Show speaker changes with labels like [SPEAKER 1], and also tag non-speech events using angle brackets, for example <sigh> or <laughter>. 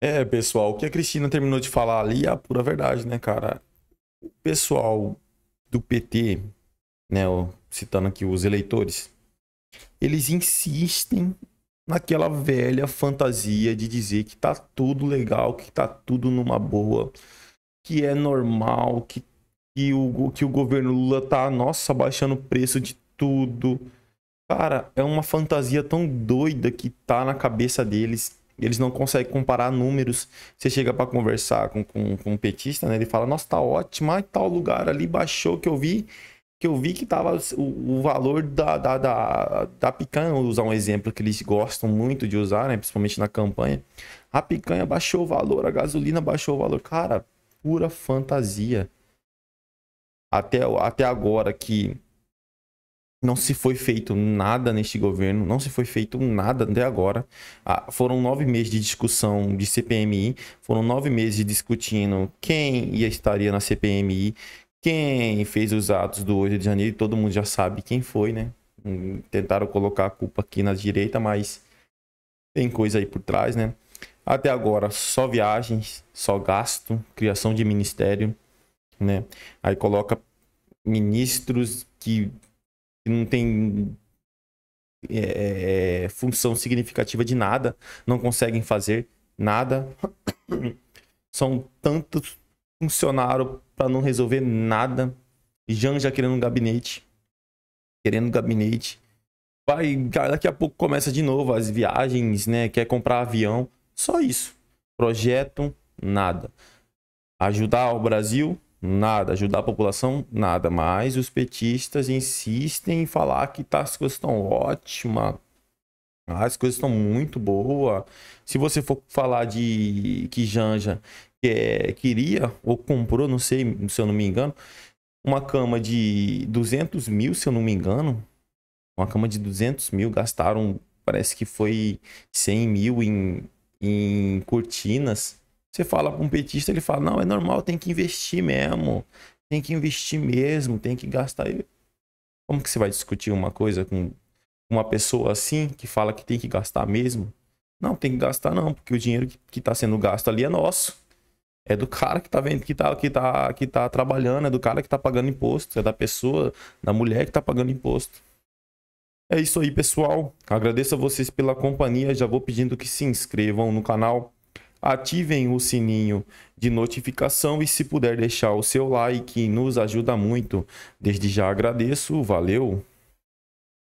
[SPEAKER 1] É, pessoal, o que a Cristina terminou de falar ali é a pura verdade, né, cara? O pessoal do PT, né, citando aqui os eleitores, eles insistem naquela velha fantasia de dizer que tá tudo legal, que tá tudo numa boa, que é normal, que, que, o, que o governo Lula tá, nossa, baixando o preço de tudo. Cara, é uma fantasia tão doida que tá na cabeça deles eles não conseguem comparar números. Você chega para conversar com, com, com, um petista, né? Ele fala, nossa, tá ótimo, aí tal lugar ali baixou que eu vi que eu vi que tava o, o valor da, da, da, da picanha, vou usar um exemplo que eles gostam muito de usar, né? Principalmente na campanha. A picanha baixou o valor, a gasolina baixou o valor. Cara, pura fantasia. Até, até agora que não se foi feito nada neste governo, não se foi feito nada até agora. Ah, foram nove meses de discussão de CPMI, foram nove meses discutindo quem ia estaria na CPMI, quem fez os atos do 8 de janeiro, todo mundo já sabe quem foi, né? Hum, tentaram colocar a culpa aqui na direita, mas tem coisa aí por trás, né? Até agora, só viagens, só gasto, criação de ministério, né? Aí coloca ministros que que não tem é, é, função significativa de nada, não conseguem fazer nada. <coughs> São tantos funcionários para não resolver nada. Jean já querendo um gabinete. Querendo um gabinete. Vai, daqui a pouco começa de novo as viagens, né? Quer comprar avião. Só isso. Projeto, nada. Ajudar o Brasil, Nada, ajudar a população, nada. Mas os petistas insistem em falar que tá, as coisas estão ótimas, ah, as coisas estão muito boas. Se você for falar de que Janja é, queria ou comprou, não sei se eu não me engano, uma cama de 200 mil, se eu não me engano, uma cama de 200 mil, gastaram, parece que foi 100 mil em, em cortinas você fala para um petista, ele fala: não, é normal, tem que investir mesmo. Tem que investir mesmo, tem que gastar. Como que você vai discutir uma coisa com uma pessoa assim, que fala que tem que gastar mesmo? Não, tem que gastar não, porque o dinheiro que está sendo gasto ali é nosso. É do cara que tá vendo, que tá, que tá, que tá trabalhando, é do cara que tá pagando imposto, é da pessoa, da mulher que tá pagando imposto. É isso aí, pessoal. Agradeço a vocês pela companhia. Já vou pedindo que se inscrevam no canal, ativem o sininho de notificação e se puder deixar o seu like, nos ajuda muito. Desde já agradeço, valeu!